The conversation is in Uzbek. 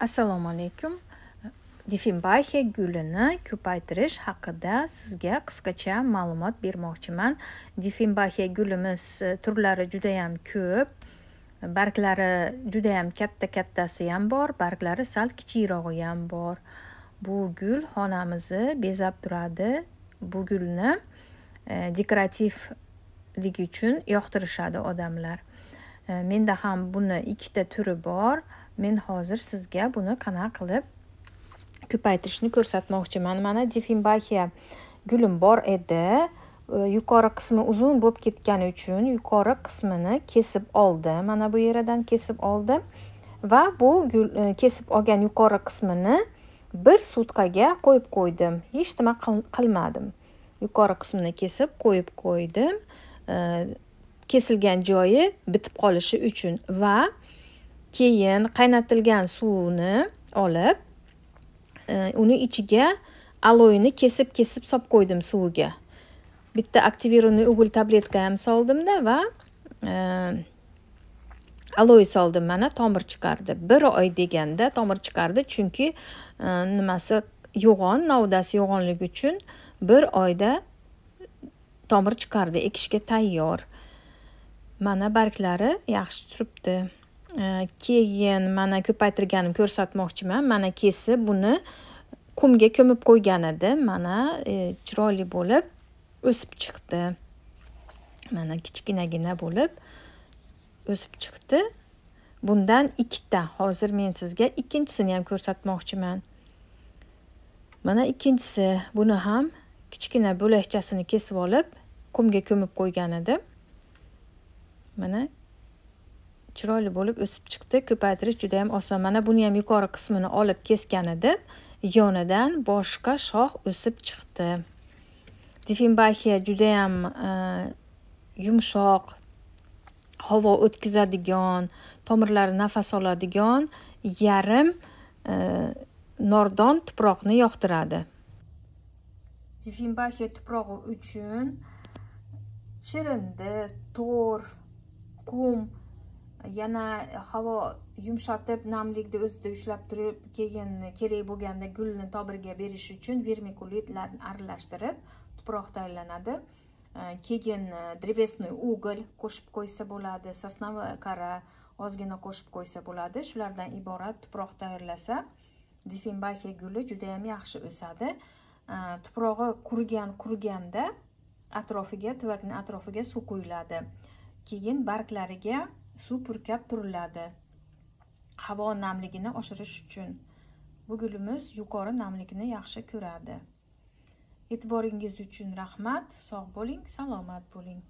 assalomu alaykum difenbaxiya gulini ko'paytirish haqida sizga qisqacha ma'lumot bermoqchiman difenbaxiya gulimiz e, turlari judayam ko'p barglari judayam katta kattasi ham bor barglari sal kichikrog'i ham bor bu gul xonamizni bezab turadi bu gulni e, dekorativligi uchun yoqtirishadi odamlar e, menda ham buni ikkita turi bor men hozir sizga buni qanaqa qilib ko'paytirishni ko'rsatmoqchiman mana difimbaxiya gulim bor edi yuqori qismi uzun bo'lib ketgani uchun yuqori qismini kesib oldim mana bu yeridan kesib oldim va bu gul e, kesib olgan yuqori qismini bir sutkaga qo'yib qo'ydim hech nima qilmadim yuqori qismini kesib qo'yib qo'ydim kesilgan joyi bitib qolishi uchun va keyin qaynatilgan suvni olib e, uni ichiga aloyni kesib kesib solib qo'ydim suviga bitta aktivirованный ugul tabletka ham soldimda va e, aloy soldim mana tomir chiqardi bir oy deganda tomir chiqardi chunki e, nimasi yo'g'on novdasi yo'g'onligi uchun bir oyda tomir chiqardi ekishga tayyor mana barglari yaxshi turibdi Э, keyin mana ko'paytirganim ko'rsatmoqchiman mana kesib buni qumga ko'mib qo'ygan edim mana e, chiroyli bo'lib o'sib chiqdi mana kichkinagina bo'lib o'sib chiqdi bundan ikkita hozir men sizga ikkinchisini ham ko'rsatmoqchiman mana ikkinchisi buni ham kichkina bo'lakchasini kesib olib qumga ko'mib qo'ygan edim mana chiroyli bo'lib o'sib chiqdi ko'paytirish juda yam oson mana buni ham yuqori qismini olib kesgan edim yonidan boshqa shox o'sib chiqdi difimbaxiya judayam e, yumshoq havo o'tkazadigan tomirlari nafas oladigan yarim e, nordon tuproqni yoqtiradi difimbaxiya tuprog'i uchun chirindi to'r qum yana e, havo yumshatib namlikni o'zida ushlab turib keyin kerak bo'lganda gulni tobirga berish uchun vermikulitlarni aralashtirib tuproq tayyorlanadi e, keyin древесный e, уголь qo'shib qo'ysa bo'ladi sosnova кора ozgina qo'shib qo'ysa bo'ladi shulardan iborat tuproq tayyorlasa difenbaxiya guli juda yam yaxshi o'sadi tuprog'i qurigan quriganda atrofiga tuvakni atrofiga suv quyiladi keyin barglariga suv purkab turiladi havo namligini oshirish uchun bu gulimiz yuqori namlikni yaxshi ko'radi e'tiboringiz uchun rahmat sog' bo'ling salomat bo'ling